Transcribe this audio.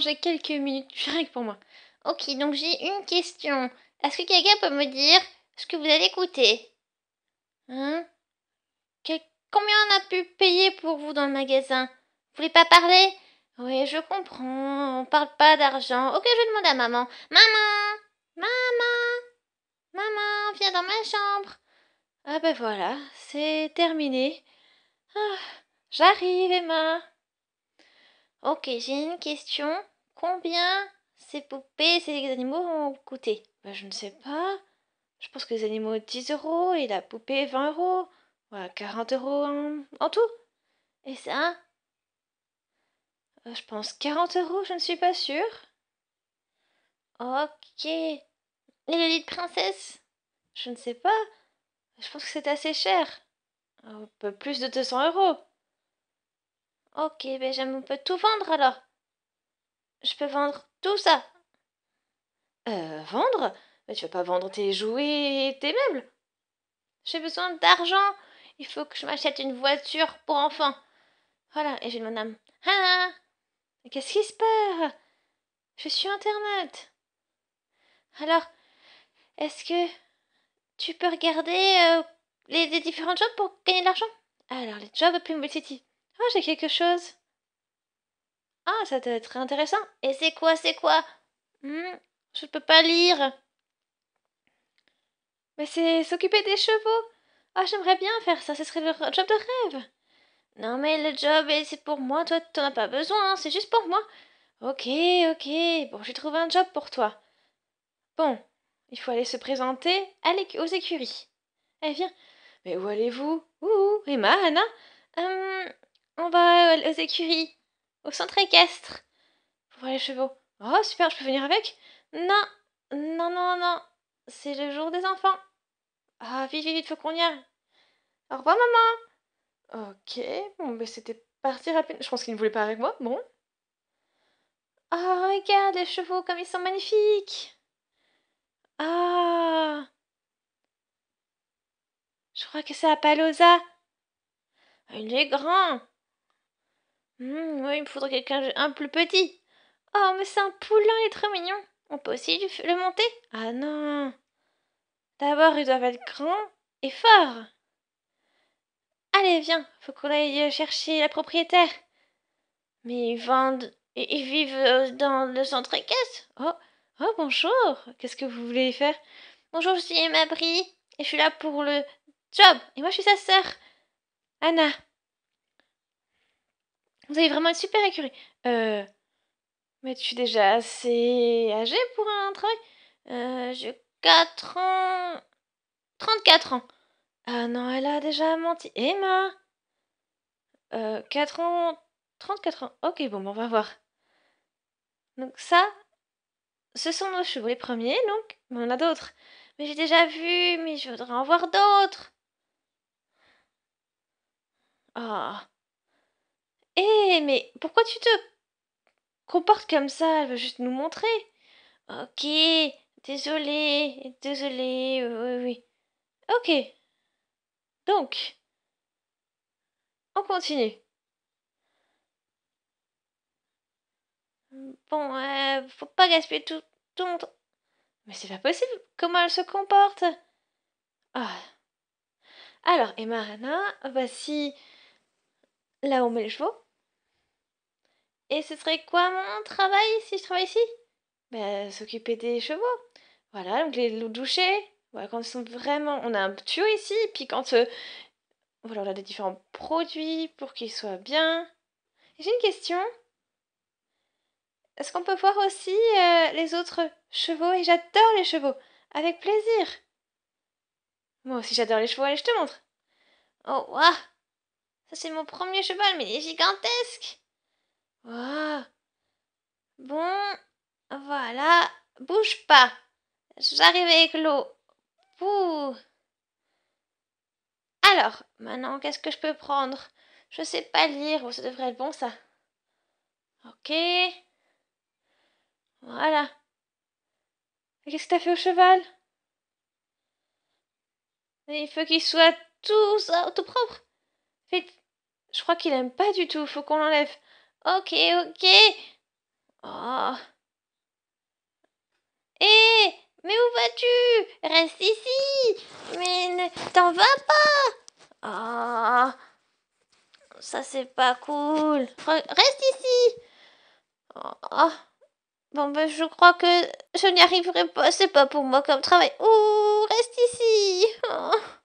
j'ai quelques minutes, rien que pour moi. Ok, donc j'ai une question. Est-ce que quelqu'un peut me dire ce que vous allez coûter Hein Combien on a pu payer pour vous dans le magasin Vous voulez pas parler Oui, je comprends, on parle pas d'argent. Ok, je vais demander à maman. Maman Maman Maman, viens dans ma chambre Ah ben voilà, c'est terminé. Ah, J'arrive, Emma Ok, j'ai une question. Combien ces poupées, ces animaux ont coûté ben, Je ne sais pas. Je pense que les animaux 10 euros et la poupée 20 euros. Voilà, 40 euros hein, en, tout. Et ça euh, Je pense 40 euros, je ne suis pas sûre. Ok. Et le lit de princesse Je ne sais pas. Je pense que c'est assez cher. Euh, un peu plus de 200 euros. Ok, Benjamin, on peut tout vendre alors. Je peux vendre tout ça. Euh, vendre Mais tu vas pas vendre tes jouets et tes meubles. J'ai besoin d'argent. Il faut que je m'achète une voiture pour enfants. Voilà, et j'ai mon âme. Ah, ah, ah. Qu'est-ce qui se passe Je suis internaute. Alors, est-ce que tu peux regarder euh, les, différents jobs pour gagner de l'argent Alors, les jobs à Plumwood City. Ah, j'ai quelque chose. Ah, ça doit être intéressant. Et c'est quoi, c'est quoi hmm, Je ne peux pas lire. Mais c'est s'occuper des chevaux. Ah, j'aimerais bien faire ça, ce serait le job de rêve. Non, mais le job, c'est pour moi, toi, tu n'en as pas besoin, hein, c'est juste pour moi. Ok, ok, bon, j'ai trouvé un job pour toi. Bon, il faut aller se présenter à aux écuries. Eh viens. Mais où allez-vous Ouh, Emma, Anna euh, on va euh, aux écuries, au centre équestre, pour voir les chevaux. Oh, super, je peux venir avec Non, non, non, non, c'est le jour des enfants. Ah, vite, vite, vite, faut qu'on y aille. Au revoir, maman. Ok, bon, mais ben, c'était parti rapide. Je pense qu'il ne voulait pas avec moi, bon. Oh, regarde les chevaux, comme ils sont magnifiques. Ah. Je crois que c'est à Palosa. Ah, il est grand. Hmm, il me faudrait quelqu'un un plus petit. Oh, mais c'est un poulain, il est trop mignon. On peut aussi le monter Ah non D'abord, ils doivent être grands et fort. Allez, viens, faut qu'on aille chercher la propriétaire. Mais ils vendent et ils vivent euh, dans le centre équestre. Oh, oh bonjour. Qu'est-ce que vous voulez faire Bonjour, je suis Emma Brie et je suis là pour le job. Et moi, je suis sa sœur, Anna. Vous avez vraiment une super écurie. Euh... Mais tu es déjà assez âgée pour un travail euh, J'ai 4 ans... 34 ans. Ah non, elle a déjà menti. Emma euh, 4 ans... 34 ans. Ok, bon, on va voir. Donc ça, ce sont nos chevaux, les premiers, donc. Mais on a d'autres. Mais j'ai déjà vu, mais je voudrais en voir d'autres. Ah... Eh, mais pourquoi tu te comportes comme ça Elle veut juste nous montrer. Ok, désolé, désolé, oui, oui. Ok. Donc, on continue. Bon, euh, faut pas gaspiller tout, tout Mais c'est pas possible, comment elle se comporte Ah. Alors, et Marana, voici là où on met les chevaux. Et ce serait quoi mon travail si je travaille ici ben, S'occuper des chevaux. Voilà, donc les doucher. Voilà, quand ils sont vraiment... On a un tuyau ici, puis quand... Euh, voilà, on a des différents produits pour qu'ils soient bien. J'ai une question. Est-ce qu'on peut voir aussi euh, les autres chevaux Et j'adore les chevaux. Avec plaisir. Moi aussi j'adore les chevaux, allez, je te montre. Oh, waouh Ça c'est mon premier cheval, mais il est gigantesque ah. Bon, voilà, bouge pas. J'arrive avec l'eau. Pouh. Alors, maintenant, qu'est-ce que je peux prendre Je sais pas lire, ça devrait être bon ça. Ok. Voilà. Qu'est-ce que t'as fait au cheval Il faut qu'il soit tout, propre. je crois qu'il aime pas du tout, faut qu'on l'enlève. Ok, ok. Oh. Hé, eh, mais où vas-tu Reste ici. Mais ne t'en vas pas. Ah. Ça, c'est pas cool. reste ici. Oh. Bon, ben, je crois que je n'y arriverai pas. C'est pas pour moi comme travail. Oh reste ici. Oh.